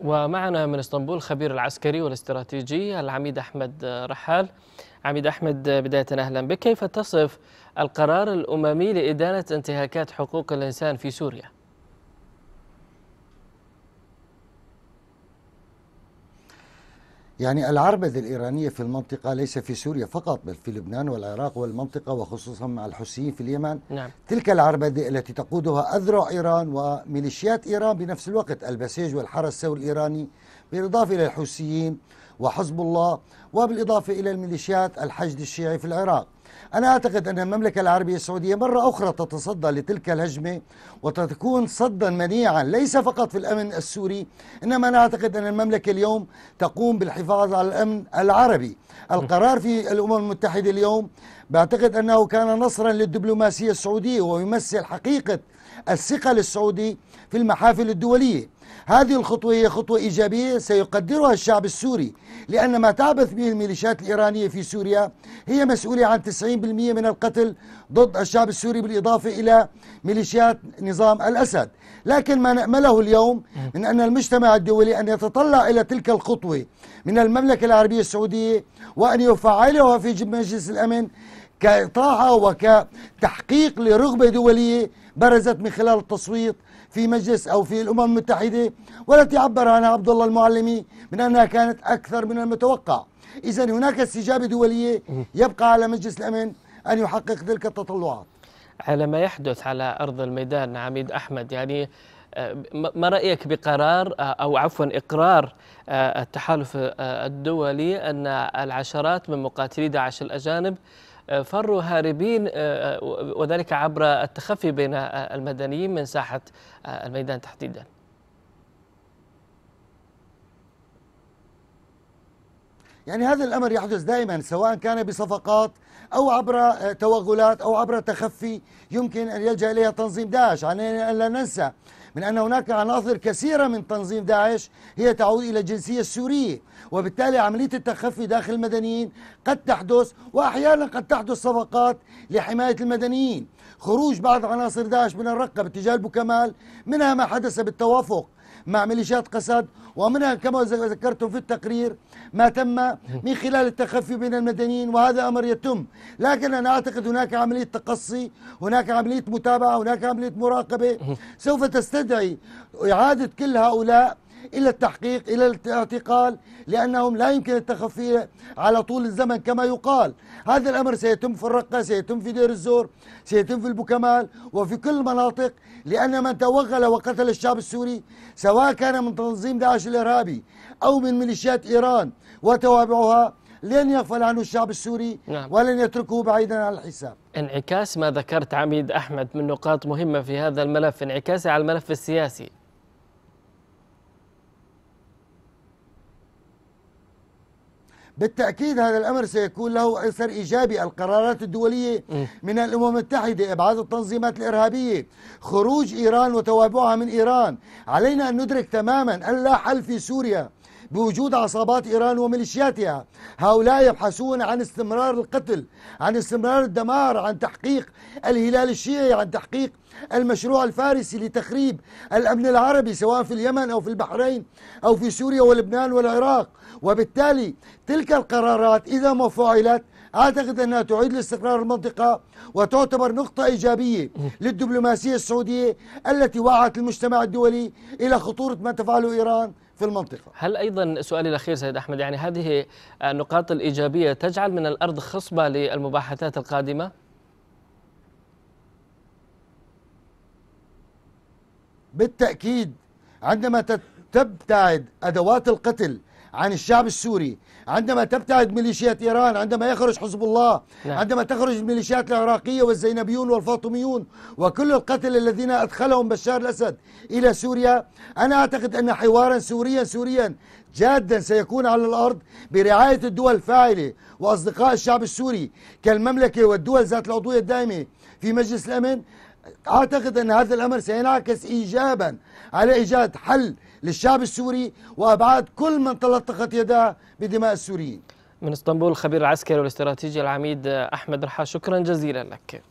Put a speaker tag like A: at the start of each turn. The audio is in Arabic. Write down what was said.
A: ومعنا من اسطنبول الخبير العسكري والاستراتيجي العميد احمد رحال. عميد احمد بدايه اهلا بك، كيف تصف القرار الاممي لادانه انتهاكات حقوق الانسان في سوريا؟
B: يعني العربدة الإيرانية في المنطقة ليس في سوريا فقط بل في لبنان والعراق والمنطقة وخصوصا مع الحوثيين في اليمن نعم. تلك العربدة التي تقودها أذرع إيران وميليشيات إيران بنفس الوقت البسيج والحرس الثوري الإيراني بالإضافة إلى الحوثيين وحزب الله وبالإضافة إلى الميليشيات الحشد الشيعي في العراق أنا أعتقد أن المملكة العربية السعودية مرة أخرى تتصدى لتلك الهجمة وتكون صدا منيعا ليس فقط في الأمن السوري إنما أنا أعتقد أن المملكة اليوم تقوم بالحفاظ على الأمن العربي القرار في الأمم المتحدة اليوم بعتقد أنه كان نصرا للدبلوماسية السعودية ويمثل حقيقة الثقل السعودي في المحافل الدولية هذه الخطوة هي خطوة إيجابية سيقدرها الشعب السوري لأن ما تعبث به الميليشيات الإيرانية في سوريا هي مسؤولة عن 90% من القتل ضد الشعب السوري بالإضافة إلى ميليشيات نظام الأسد لكن ما نأمله اليوم من أن المجتمع الدولي أن يتطلع إلى تلك الخطوة من المملكة العربية السعودية وأن يفعلها في مجلس الأمن كإطاعة وكتحقيق لرغبة دولية برزت من خلال التصويت في مجلس أو في الأمم المتحدة والتي عبر عنها عبد الله المعلمي من أنها كانت أكثر من المتوقع إذا هناك استجابة دولية يبقى على مجلس الأمن أن يحقق تلك التطلعات
A: على ما يحدث على أرض الميدان عميد أحمد يعني آه، ما رأيك بقرار آه، أو عفوا إقرار آه، التحالف الدولي أن العشرات من مقاتلي داعش الأجانب فروا هاربين آه، آه، وذلك عبر التخفي بين المدنيين من ساحة آه، الميدان تحديداً
B: يعني هذا الأمر يحدث دائما سواء كان بصفقات أو عبر آه، توغلات أو عبر تخفي يمكن أن يلجأ إليها تنظيم داعش علينا يعني أن لا ننسى من أن هناك عناصر كثيرة من تنظيم داعش هي تعود إلى الجنسية السورية وبالتالي عملية التخفي داخل المدنيين قد تحدث وأحيانا قد تحدث صفقات لحماية المدنيين خروج بعض عناصر داعش من الرقة باتجاه البوكمال منها ما حدث بالتوافق مع ميليشيات قسد ومنها كما ذكرتم في التقرير ما تم من خلال التخفي بين المدنيين وهذا أمر يتم لكن أنا أعتقد هناك عملية تقصي هناك عملية متابعة هناك عملية مراقبة سوف تستدعي إعادة كل هؤلاء إلى التحقيق إلى الاعتقال لأنهم لا يمكن التخفي على طول الزمن كما يقال هذا الأمر سيتم في الرقة سيتم في دير الزور سيتم في البوكمال وفي كل المناطق لأن من توغل وقتل الشعب السوري سواء كان من تنظيم داعش الإرهابي أو من ميليشيات إيران وتوابعها لن يغفل عنه الشعب السوري نعم. ولن يتركه بعيدا عن الحساب
A: انعكاس ما ذكرت عميد أحمد من نقاط مهمة في هذا الملف انعكاسه على الملف السياسي
B: بالتأكيد هذا الأمر سيكون له أثر إيجابي القرارات الدولية من الأمم المتحدة إبعاد التنظيمات الإرهابية خروج إيران وتوابعها من إيران علينا أن ندرك تماما أن لا حل في سوريا بوجود عصابات إيران وميليشياتها هؤلاء يبحثون عن استمرار القتل عن استمرار الدمار عن تحقيق الهلال الشيعي عن تحقيق المشروع الفارسي لتخريب الأمن العربي سواء في اليمن أو في البحرين أو في سوريا ولبنان والعراق وبالتالي تلك القرارات إذا ما فعلت أعتقد أنها تعيد لاستقرار المنطقة وتعتبر نقطة إيجابية للدبلوماسية السعودية التي وعت المجتمع الدولي إلى خطورة ما تفعله إيران في المنطقة
A: هل أيضا سؤالي الأخير سيد أحمد يعني هذه النقاط الإيجابية تجعل من الأرض خصبة للمباحثات القادمة؟
B: بالتأكيد عندما تبتعد أدوات القتل عن الشعب السوري عندما تبتعد ميليشيات إيران عندما يخرج حزب الله نعم. عندما تخرج الميليشيات العراقية والزينبيون والفاطميون وكل القتل الذين أدخلهم بشار الأسد إلى سوريا أنا أعتقد أن حوارا سوريا سوريا جادا سيكون على الأرض برعاية الدول الفاعلة وأصدقاء الشعب السوري كالمملكة والدول ذات العضوية الدائمة في مجلس الأمن أعتقد أن هذا الأمر سينعكس إيجابا على إيجاد حل للشعب السوري وأبعاد كل من تلطخت يداه بدماء السوريين
A: من اسطنبول خبير العسكري والاستراتيجي العميد أحمد رحا شكرا جزيلا لك